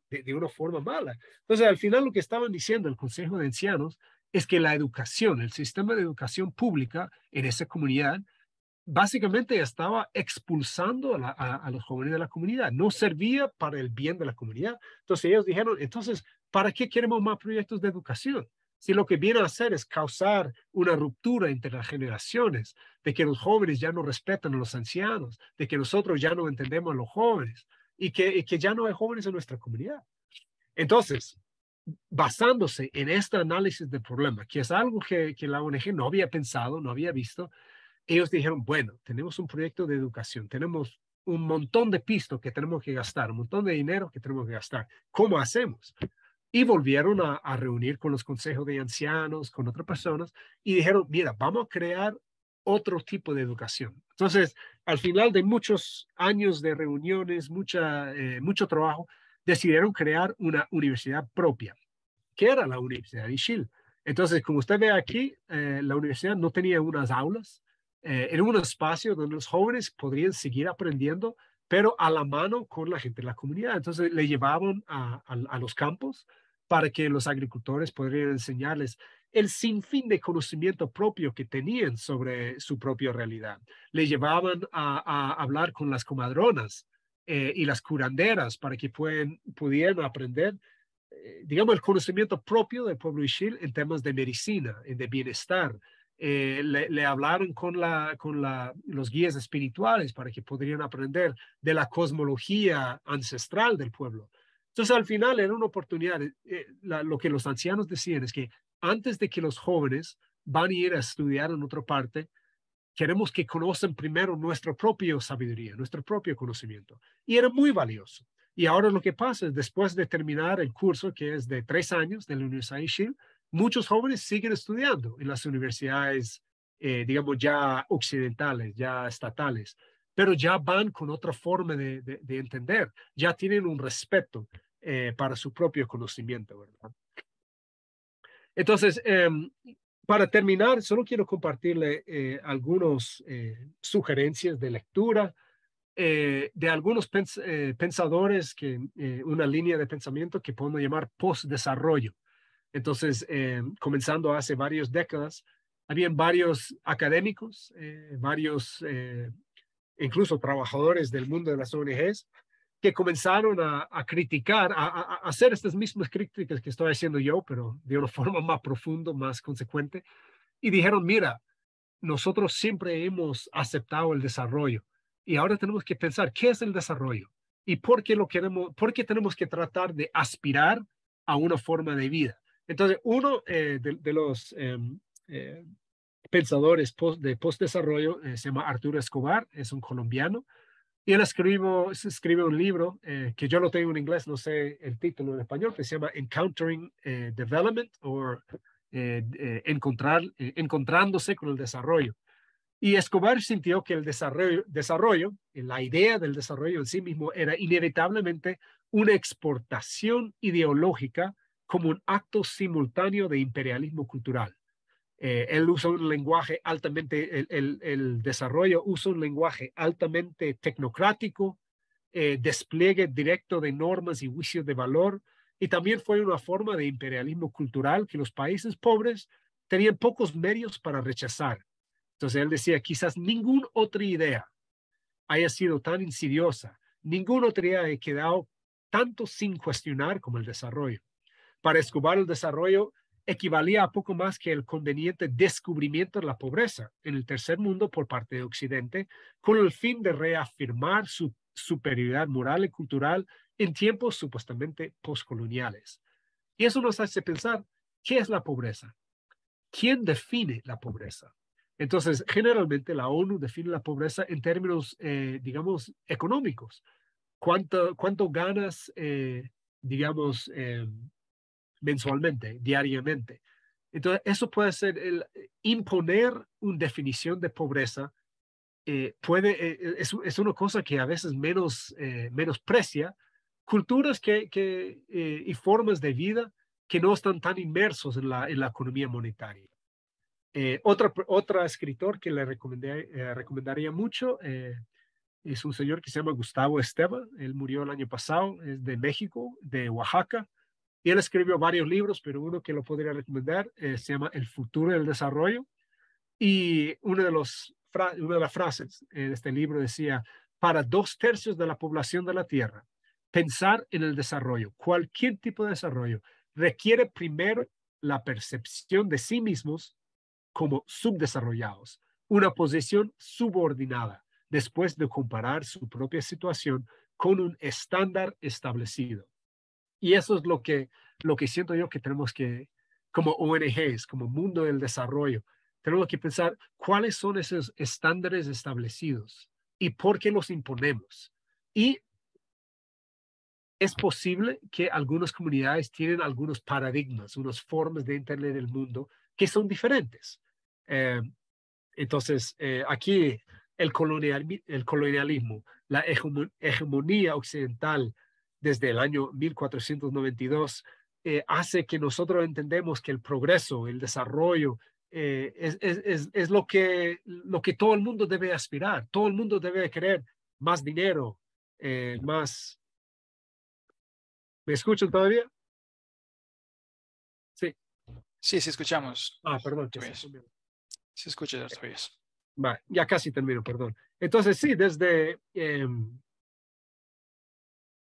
de, una forma mala. Entonces, al final lo que estaban diciendo el Consejo de Ancianos es que la educación, el sistema de educación pública en esa comunidad, básicamente estaba expulsando a, los jóvenes de la comunidad, no servía para el bien de la comunidad. Entonces ellos dijeron, entonces, ¿para qué queremos más proyectos de educación? si lo que viene a hacer es causar una ruptura entre las generaciones, de que los jóvenes ya no respetan a los ancianos, de que nosotros ya no entendemos a los jóvenes, y que, ya no hay jóvenes en nuestra comunidad. Entonces, basándose en este análisis del problema, que es algo que, la ONG no había pensado, no había visto, ellos dijeron, bueno, tenemos un proyecto de educación, tenemos un montón de pisto que tenemos que gastar, un montón de dinero que tenemos que gastar. ¿Cómo hacemos? Y volvieron a, a reunir con los consejos de ancianos, con otras personas, y dijeron, mira, vamos a crear otro tipo de educación. Entonces, al final de muchos años de reuniones, mucha, eh, mucho trabajo, decidieron crear una universidad propia, que era la Universidad de Chile. Entonces, como usted ve aquí, eh, la universidad no tenía unas aulas, eh, era un espacio donde los jóvenes podrían seguir aprendiendo, pero a la mano con la gente de la comunidad. Entonces, le llevaban a, los campos para que los agricultores podrían enseñarles el sinfín de conocimiento propio que tenían sobre su propia realidad. Le llevaban a, hablar con las comadronas eh, y las curanderas para que pueden, pudieran aprender, eh, digamos, el conocimiento propio del pueblo Ishil en temas de medicina, en de bienestar. Eh, le, hablaron con, la, con la, los guías espirituales para que pudieran aprender de la cosmología ancestral del pueblo. Entonces, al final era una oportunidad. lo que los ancianos decían es que antes de que los jóvenes van a ir a estudiar en otra parte, queremos que conozcan primero nuestra propia sabiduría, nuestro propio conocimiento. Y era muy valioso. Y ahora lo que pasa es, después de terminar el curso, que es de tres años de la Universidad de muchos jóvenes siguen estudiando en las universidades, eh, digamos, ya occidentales, ya estatales, pero ya van con otra forma de, entender, ya tienen un respeto eh, para su propio conocimiento, ¿verdad? Entonces, em, para terminar, solo quiero compartirle eh, algunas eh, sugerencias de lectura eh, de algunos pensadores, que, una línea de pensamiento que podemos llamar post-desarrollo. Entonces, em, comenzando hace varias décadas, había varios académicos, varios incluso trabajadores del mundo de las ONGs, que comenzaron a, criticar, a, hacer estas mismas críticas que estoy haciendo yo, pero de una forma más profunda, más consecuente, y dijeron, mira, nosotros siempre hemos aceptado el desarrollo y ahora tenemos que pensar qué es el desarrollo y por qué lo queremos, por qué tenemos que tratar de aspirar a una forma de vida. Entonces, uno eh, de, los em, eh, pensadores de postdesarrollo desarrollo eh, se llama Arturo Escobar, es un colombiano, y él escribo, escribe un libro eh, que yo lo tengo en inglés, no sé el título en español, que se llama Encountering eh, Development o eh, encontrar, Encontrándose con el Desarrollo. Y Escobar sintió que el desarrollo, desarrollo, la idea del desarrollo en sí mismo era inevitablemente una exportación ideológica como un acto simultáneo de imperialismo cultural. Eh, él usa un lenguaje altamente, el, desarrollo usa un lenguaje altamente tecnocrático, eh, despliegue directo de normas y juicios de valor, y también fue una forma de imperialismo cultural que los países pobres tenían pocos medios para rechazar. Entonces él decía, quizás ninguna otra idea haya sido tan insidiosa, ninguna otra idea haya quedado tanto sin cuestionar como el desarrollo. Para Escobar el desarrollo equivalía a poco más que el conveniente descubrimiento de la pobreza en el tercer mundo por parte de Occidente, con el fin de reafirmar su superioridad moral y cultural en tiempos supuestamente postcoloniales. Y eso nos hace pensar, ¿qué es la pobreza? ¿Quién define la pobreza? Entonces, generalmente la ONU define la pobreza en términos, eh, digamos, económicos. ¿Cuánto, cuánto ganas, eh, digamos, em, mensualmente, diariamente. Entonces, eso puede ser imponer una definición de pobreza. Eh, puede, eh, eh, es, una cosa que a veces menos, eh, menosprecia culturas que, y formas de vida que no están tan inmersos en la, economía monetaria. otra, otra escritor que le recomendaría mucho es un señor que se llama Gustavo Esteban. Él murió el año pasado, es de México, de Oaxaca y él escribió varios libros, pero uno que lo podría recomendar eh, se llama El futuro del desarrollo. Y una de, las frases en este libro decía, para dos tercios de la población de la Tierra, pensar en el desarrollo, cualquier tipo de desarrollo, requiere primero la percepción de sí mismos como subdesarrollados, una posición subordinada, después de comparar su propia situación con un estándar establecido. Y eso es lo que, lo que siento yo que tenemos que, como ONGs, como mundo del desarrollo, tenemos que pensar cuáles son esos estándares establecidos y por qué los imponemos. Y es posible que algunas comunidades tienen algunos paradigmas, unas formas de entender el mundo que son diferentes. Eh, entonces, eh, aquí el, colonial, el colonialismo, la hegemonía occidental desde el año 1492, eh, hace que nosotros entendemos que el progreso, el desarrollo, eh, es, lo, que, lo que todo el mundo debe aspirar, todo el mundo debe querer más dinero, eh, más... ¿Me escuchan todavía? Sí. Sí, sí, escuchamos. Ah, perdón. Sí, escuchas, ya casi termino, perdón. Entonces, sí, desde, em,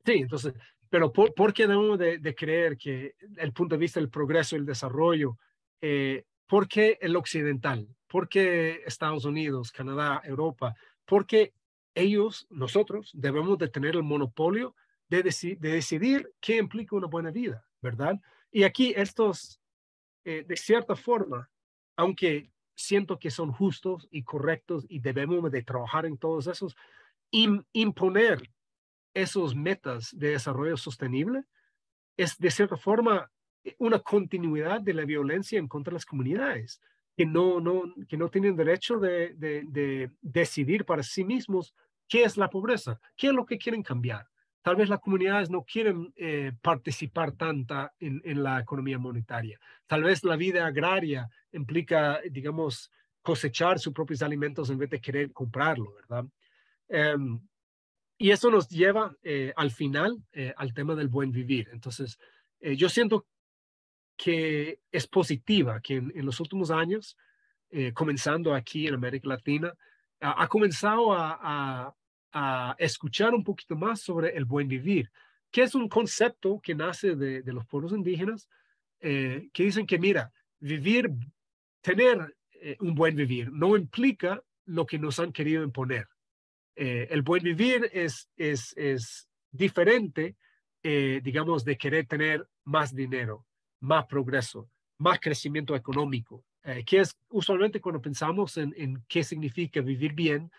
Sí, entonces, pero ¿por, por qué debemos de, creer que el punto de vista del progreso y el desarrollo, eh, por qué el occidental, por qué Estados Unidos, Canadá, Europa, por qué ellos, nosotros, debemos de tener el monopolio de, de decidir qué implica una buena vida, ¿verdad? Y aquí estos, eh, de cierta forma, aunque siento que son justos y correctos y debemos de trabajar en todos esos, imponer esos metas de desarrollo sostenible es de cierta forma eh, una continuidad de la violencia en contra de las comunidades, que no, no, que no tienen derecho de, de, decidir para sí mismos qué es la pobreza, qué es lo que quieren cambiar. Tal vez las comunidades no quieren eh, participar tanta en, la economía monetaria. Tal vez la vida agraria implica, digamos, cosechar sus propios alimentos en vez de querer comprarlo, ¿verdad? Em, y eso nos lleva eh, al final eh, al tema del buen vivir. Entonces, eh, yo siento que es positiva que en, los últimos años, comenzando aquí en América Latina, ha, comenzado a, escuchar un poquito más sobre el buen vivir, que es un concepto que nace de los pueblos indígenas, que dicen que, mira, vivir, tener un buen vivir, no implica lo que nos han querido imponer. Eh, el buen vivir es, diferente, eh, digamos, de querer tener más dinero, más progreso, más crecimiento económico, eh, que es usualmente cuando pensamos en, qué significa vivir bien,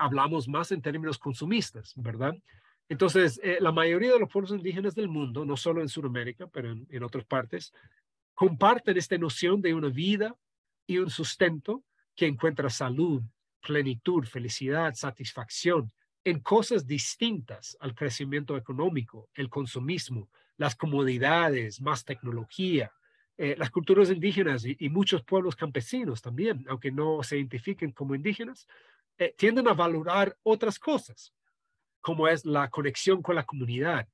hablamos más en términos consumistas, ¿verdad? Entonces, la mayoría de los pueblos indígenas del mundo, no solo en Sudamérica, pero en otras partes, comparten esta noción de una vida y un sustento que encuentra salud plenitud, felicidad, satisfacción en cosas distintas al crecimiento económico, el consumismo, las comodidades, más tecnología, eh, las culturas indígenas y, muchos pueblos campesinos también, aunque no se identifiquen como indígenas, eh, tienden a valorar otras cosas, como es la conexión con la comunidad,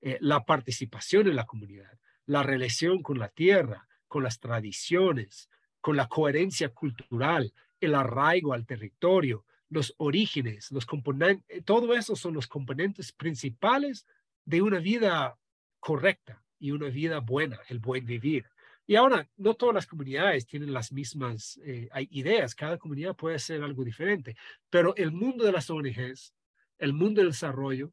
eh, la participación en la comunidad, la relación con la tierra, con las tradiciones, con la coherencia cultural, el arraigo al territorio, los orígenes, los componentes, eh, todo eso son los componentes principales de una vida correcta y una vida buena, el buen vivir. Y ahora, no todas las comunidades tienen las mismas eh, ideas, cada comunidad puede ser algo diferente, pero el mundo de las ONGs, el mundo del desarrollo,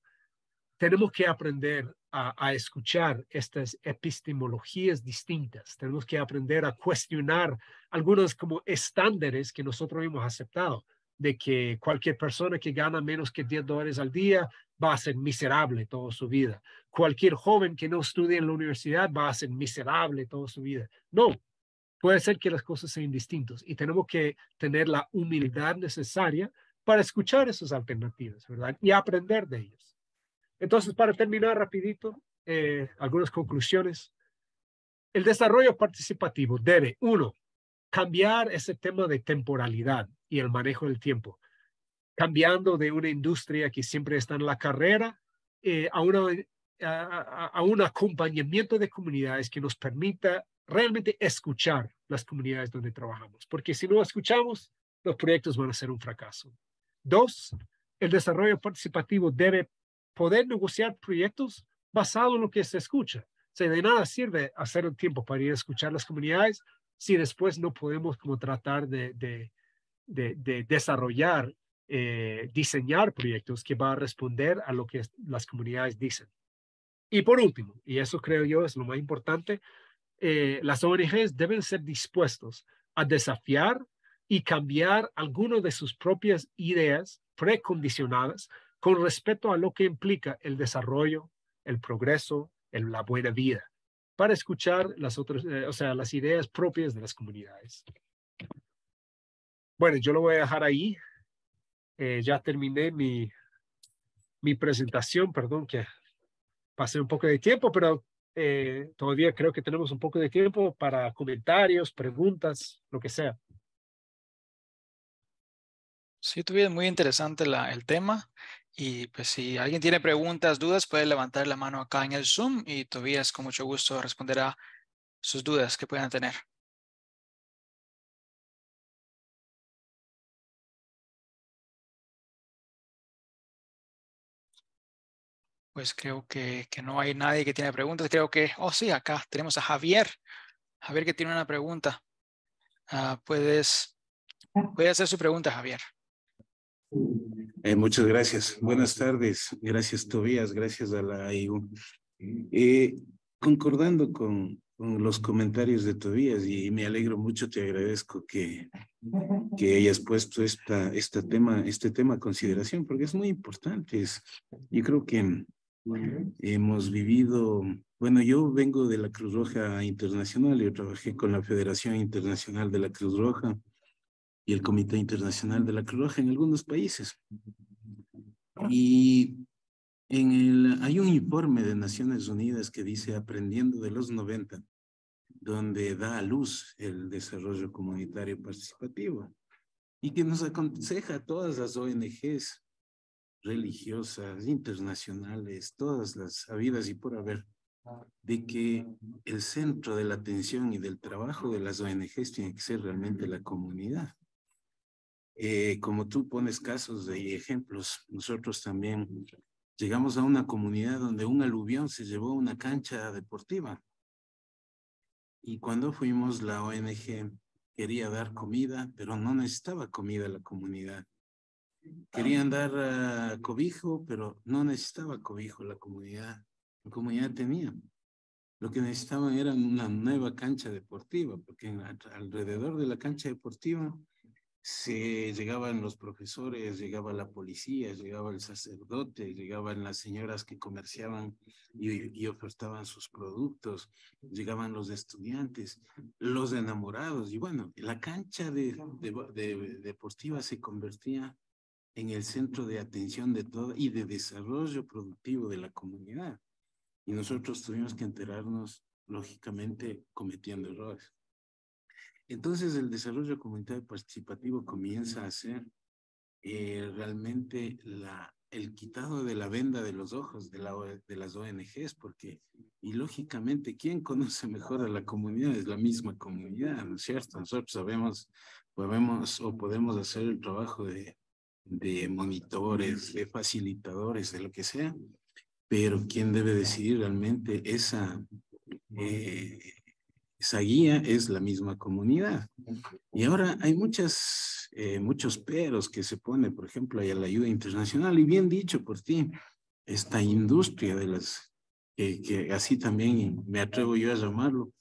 tenemos que aprender a, escuchar estas epistemologías distintas. Tenemos que aprender a cuestionar algunos como estándares que nosotros hemos aceptado, de que cualquier persona que gana menos que 10 dólares al día va a ser miserable toda su vida. Cualquier joven que no estudie en la universidad va a ser miserable toda su vida. No, puede ser que las cosas sean distintas y tenemos que tener la humildad necesaria para escuchar esas alternativas, ¿verdad? Y aprender de ellas. Entonces, para terminar rapidito, eh, algunas conclusiones. El desarrollo participativo debe, uno, cambiar ese tema de temporalidad y el manejo del tiempo, cambiando de una industria que siempre está en la carrera eh, a, una, a un acompañamiento de comunidades que nos permita realmente escuchar las comunidades donde trabajamos, porque si no escuchamos, los proyectos van a ser un fracaso. Dos, el desarrollo participativo debe poder negociar proyectos basado en lo que se escucha. O sea, de nada sirve hacer un tiempo para ir a escuchar las comunidades si después no podemos como tratar de, de, desarrollar, eh, diseñar proyectos que va a responder a lo que las comunidades dicen. Y por último, y eso creo yo es lo más importante, eh, las ONGs deben ser dispuestos a desafiar y cambiar algunas de sus propias ideas precondicionadas con respecto a lo que implica el desarrollo, el progreso, la buena vida, para escuchar las otras, eh, o sea, las ideas propias de las comunidades. Bueno, yo lo voy a dejar ahí. Eh, ya terminé mi, mi presentación, perdón que pasé un poco de tiempo, pero eh, todavía creo que tenemos un poco de tiempo para comentarios, preguntas, lo que sea. Sí, tuve muy interesante el tema. Y pues si alguien tiene preguntas, dudas, puede levantar la mano acá en el Zoom y Tobías con mucho gusto responderá sus dudas que puedan tener. Pues creo que, no hay nadie que tiene preguntas. Creo que, oh sí, acá tenemos a Javier. Javier que tiene una pregunta. Ah, puedes, hacer su pregunta, Javier. Eh, muchas gracias. Buenas tardes. Gracias, Tobías. Gracias a la AIU. Eh, concordando con, los comentarios de Tobías, y, me alegro mucho, te agradezco que, que hayas puesto esta, tema, este tema a consideración, porque es muy importante. yo creo que hemos vivido, bueno, yo vengo de la Cruz Roja Internacional, yo trabajé con la Federación Internacional de la Cruz Roja y el Comité Internacional de la Cruz Roja en algunos países. Ah. Y en el, hay un informe de Naciones Unidas que dice Aprendiendo de los 90, donde da a luz el desarrollo comunitario participativo y que nos aconseja a todas las ONGs religiosas, internacionales, todas las habidas y por haber, de que el centro de la atención y del trabajo de las ONGs tiene que ser realmente la comunidad. Eh, como tú pones casos y ejemplos, nosotros también llegamos a una comunidad donde un aluvión se llevó a una cancha deportiva. Y cuando fuimos, la ONG quería dar comida, pero no necesitaba comida la comunidad. Querían dar cobijo, pero no necesitaba cobijo la comunidad. La comunidad tenía. Lo que necesitaban era una nueva cancha deportiva, porque alrededor de la cancha deportiva se llegaban los profesores, llegaba la policía, llegaba el sacerdote, llegaban las señoras que comerciaban y, y, ofertaban sus productos, llegaban los estudiantes, los enamorados, y bueno, la cancha de, de, deportiva se convertía en el centro de atención de todo y de desarrollo productivo de la comunidad. Y nosotros tuvimos que enterarnos, lógicamente, cometiendo errores. Entonces el desarrollo comunitario participativo comienza a ser eh, realmente la, el quitado de la venda de los ojos de, la, de las ONGs, porque, y lógicamente, ¿quién conoce mejor a la comunidad? Es la misma comunidad, ¿no es cierto? Nosotros sabemos, podemos o podemos hacer el trabajo de, monitores, de facilitadores, de lo que sea, pero ¿quién debe decidir realmente esa, eh, esa guía es la misma comunidad. Y ahora hay muchas, eh, muchos peros que se ponen, por ejemplo, hay a la ayuda internacional, y bien dicho por ti, esta industria de las, que así también me atrevo yo a llamarlo,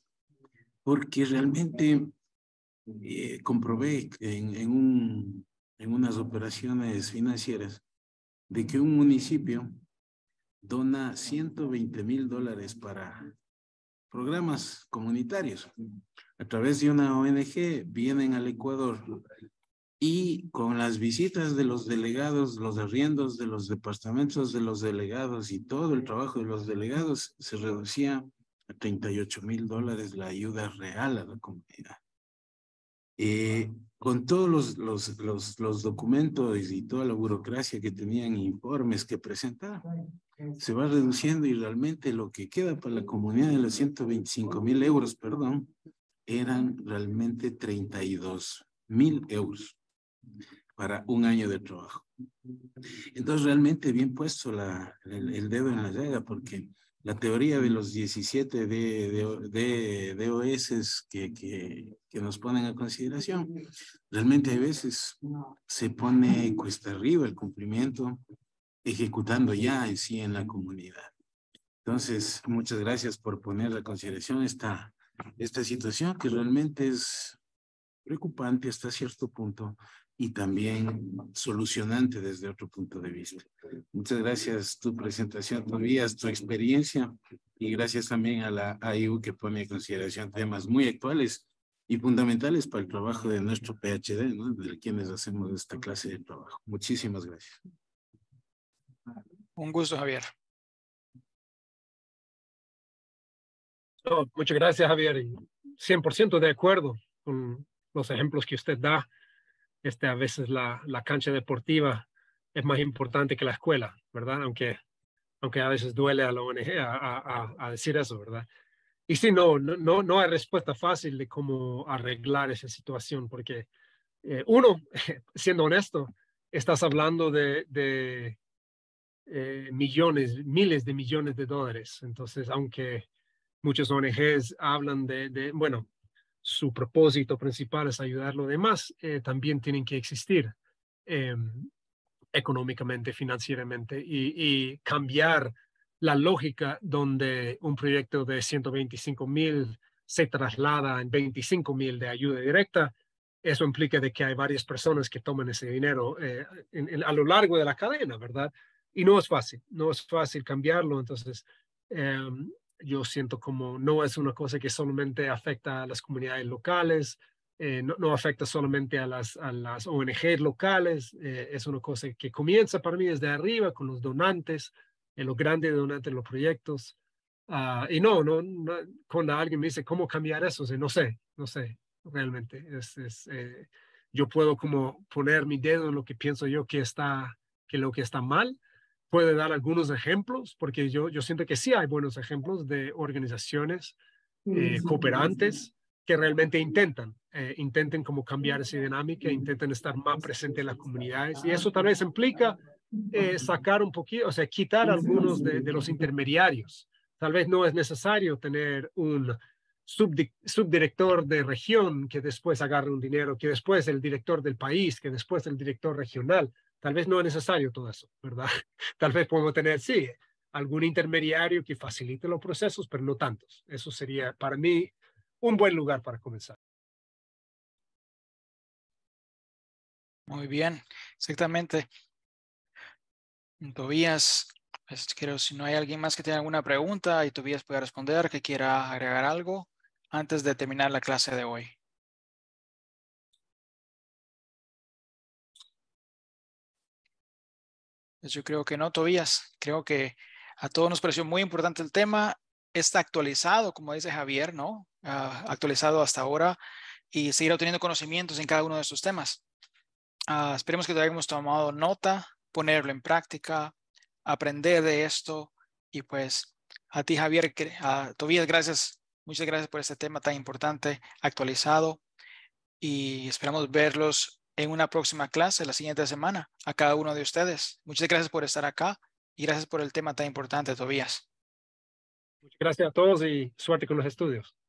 porque realmente eh, comprobé en, en, un, en unas operaciones financieras de que un municipio dona 120 mil dólares para programas comunitarios. A través de una ONG vienen al Ecuador y con las visitas de los delegados, los arriendos de los departamentos de los delegados y todo el trabajo de los delegados, se reducía a 38 mil dólares la ayuda real a la comunidad. Eh, con todos los, los, los, los, documentos y toda la burocracia que tenían, informes que presentar, se va reduciendo y realmente lo que queda para la comunidad de los 125 mil euros, perdón, eran realmente 32 mil euros para un año de trabajo. Entonces realmente bien puesto la, el, dedo en la llaga porque la teoría de los 17 DOS que, que, que, nos ponen a consideración, realmente a veces se pone cuesta arriba el cumplimiento ejecutando ya en sí en la comunidad. Entonces, muchas gracias por poner la consideración esta, esta situación que realmente es preocupante hasta cierto punto y también solucionante desde otro punto de vista. Muchas gracias tu presentación, Tobías, tu experiencia y gracias también a la AIU que pone en consideración temas muy actuales y fundamentales para el trabajo de nuestro PhD, ¿no? de quienes hacemos esta clase de trabajo. Muchísimas gracias. Un gusto, Javier. muchas gracias, Javier. 100% de acuerdo con los ejemplos que usted da. Este, a veces la, la, cancha deportiva es más importante que la escuela, ¿verdad? Aunque, aunque a veces duele a la ONG a, decir eso, ¿verdad? Y sí, no, no, no hay respuesta fácil de cómo arreglar esa situación, porque eh, uno, siendo honesto, estás hablando de eh, millones, miles de millones de dólares. Entonces, aunque muchos ONGs hablan de, bueno, su propósito principal es ayudar a los demás, eh, también tienen que existir eh, económicamente, financieramente y, cambiar la lógica donde un proyecto de 125 mil se traslada en 25 mil de ayuda directa, eso implica de que hay varias personas que toman ese dinero a lo largo de la cadena, ¿verdad? Y no es fácil, no es fácil cambiarlo. Entonces, em, yo siento como no es una cosa que solamente afecta a las comunidades locales, eh, no, afecta solamente a las, a las ONG locales, eh, es una cosa que comienza para mí desde arriba con los donantes, eh, los grandes donantes de los proyectos. Ah, y no, no, cuando alguien me dice, ¿cómo cambiar eso? no sé, no sé, realmente. es yo puedo como poner mi dedo en lo que pienso yo que está, que lo que está mal, puede dar algunos ejemplos, porque yo, yo siento que sí hay buenos ejemplos de organizaciones mm, eh, cooperantes que realmente intentan, eh, intenten como cambiar esa dinámica, intenten estar más presentes en las comunidades. Y eso tal vez implica eh, sacar un poquito, o sea, quitar algunos de, los intermediarios. Tal vez no es necesario tener un subdirector de región que después agarre un dinero, que después el director del país, que después el director regional. Tal vez no es necesario todo eso, ¿verdad? Tal vez podemos tener, sí, algún intermediario que facilite los procesos, pero no tantos. Eso sería para mí un buen lugar para comenzar. Muy bien, exactamente. Tobías, pues quiero, si no hay alguien más que tenga alguna pregunta y Tobías pueda responder, que quiera agregar algo antes de terminar la clase de hoy. Pues yo creo que no, Tobías. Creo que a todos nos pareció muy importante el tema. Está actualizado, como dice Javier, ¿no? Ah, actualizado hasta ahora y seguir obteniendo conocimientos en cada uno de estos temas. Ah, esperemos que todavía hayamos tomado nota, ponerlo en práctica, aprender de esto. Y pues a ti, Javier, a Tobías, gracias. Muchas gracias por este tema tan importante, actualizado. Y esperamos verlos en una próxima clase la siguiente semana a cada uno de ustedes. Muchas gracias por estar acá y gracias por el tema tan importante, Tobías. gracias a todos y suerte con los estudios.